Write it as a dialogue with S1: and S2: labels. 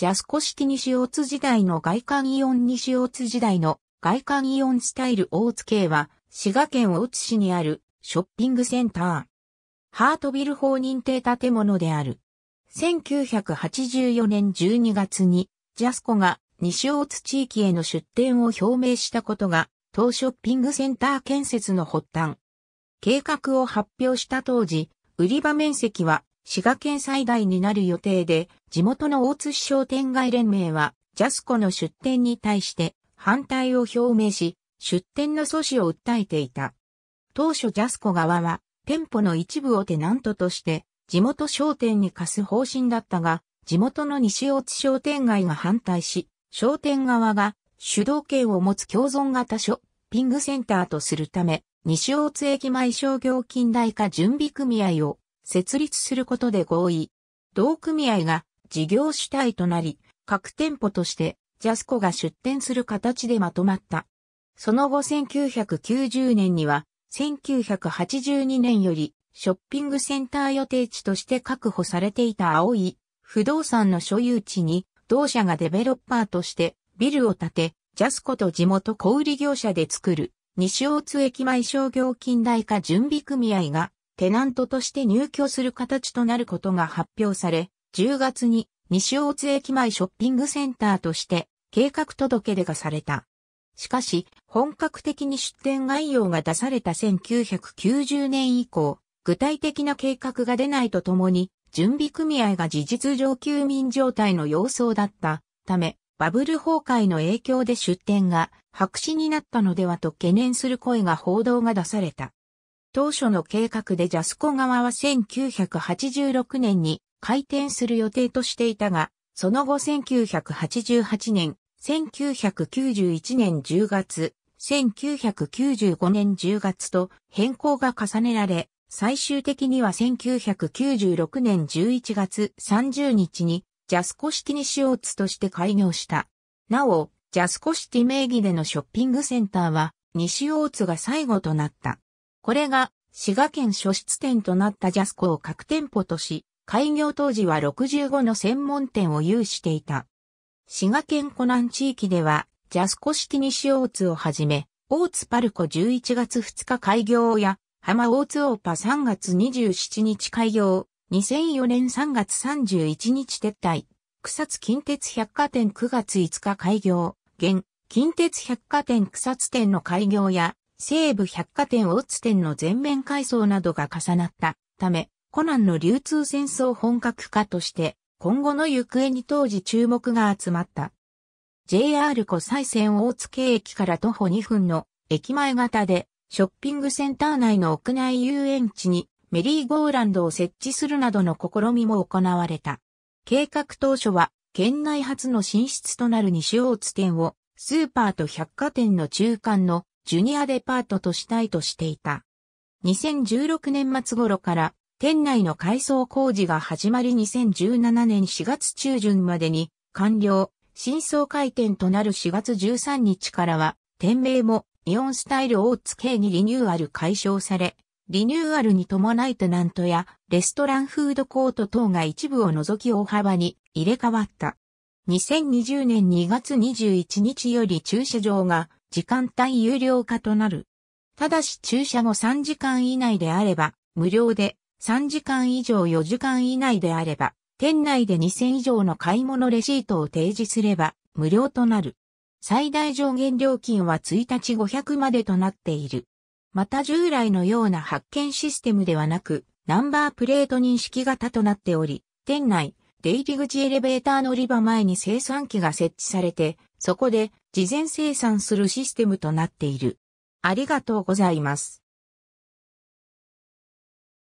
S1: ジャスコ式西大津時代の外観イオン西大津時代の外観イオンスタイル大津系は滋賀県大津市にあるショッピングセンター。ハートビル法認定建物である。1984年12月にジャスコが西大津地域への出店を表明したことが当ショッピングセンター建設の発端。計画を発表した当時、売り場面積は滋賀県最大になる予定で、地元の大津市商店街連盟は、ジャスコの出店に対して反対を表明し、出店の阻止を訴えていた。当初ジャスコ側は、店舗の一部をテナントとして、地元商店に貸す方針だったが、地元の西大津商店街が反対し、商店側が主導権を持つ共存型ショッピングセンターとするため、西大津駅前商業近代化準備組合を設立することで合意。同組合が事業主体となり、各店舗としてジャスコが出店する形でまとまった。その後1990年には、1982年よりショッピングセンター予定地として確保されていた青い不動産の所有地に同社がデベロッパーとしてビルを建て、ジャスコと地元小売業者で作る西大津駅前商業近代化準備組合がテナントとして入居する形となることが発表され、10月に西大津駅前ショッピングセンターとして計画届出がされた。しかし、本格的に出店概要が出された1990年以降、具体的な計画が出ないとともに、準備組合が事実上休眠状態の様相だったため、バブル崩壊の影響で出店が白紙になったのではと懸念する声が報道が出された。当初の計画でジャスコ側は1986年に開店する予定としていたが、その後1988年、1991年10月、1995年10月と変更が重ねられ、最終的には1996年11月30日にジャスコシティ西大津として開業した。なお、ジャスコシティ名義でのショッピングセンターは西大津が最後となった。これが滋賀県初出店となったジャスコを各店舗とし、開業当時は65の専門店を有していた。滋賀県湖南地域では、ジャスコ式西大津をはじめ、大津パルコ11月2日開業や、浜大津オーパ3月27日開業、2004年3月31日撤退、草津近鉄百貨店9月5日開業、現、近鉄百貨店草津店の開業や、西武百貨店大津店の全面改装などが重なったため、コナンの流通戦争本格化として、今後の行方に当時注目が集まった。JR 湖西線大津月駅から徒歩2分の駅前型で、ショッピングセンター内の屋内遊園地にメリーゴーランドを設置するなどの試みも行われた。計画当初は、県内初の進出となる西大津店を、スーパーと百貨店の中間のジュニアデパートとしたいとしていた。2016年末頃から店内の改装工事が始まり2017年4月中旬までに完了、新装開店となる4月13日からは店名もイオンスタイル大津系にリニューアル解消され、リニューアルに伴いテナントやレストランフードコート等が一部を除き大幅に入れ替わった。2020年2月21日より駐車場が時間帯有料化となる。ただし駐車後3時間以内であれば、無料で、3時間以上4時間以内であれば、店内で2000以上の買い物レシートを提示すれば、無料となる。最大上限料金は1日500までとなっている。また従来のような発券システムではなく、ナンバープレート認識型となっており、店内、出入り口エレベーター乗り場前に生産機が設置されて、そこで事前生産するシステムとなっている。ありがとうございます。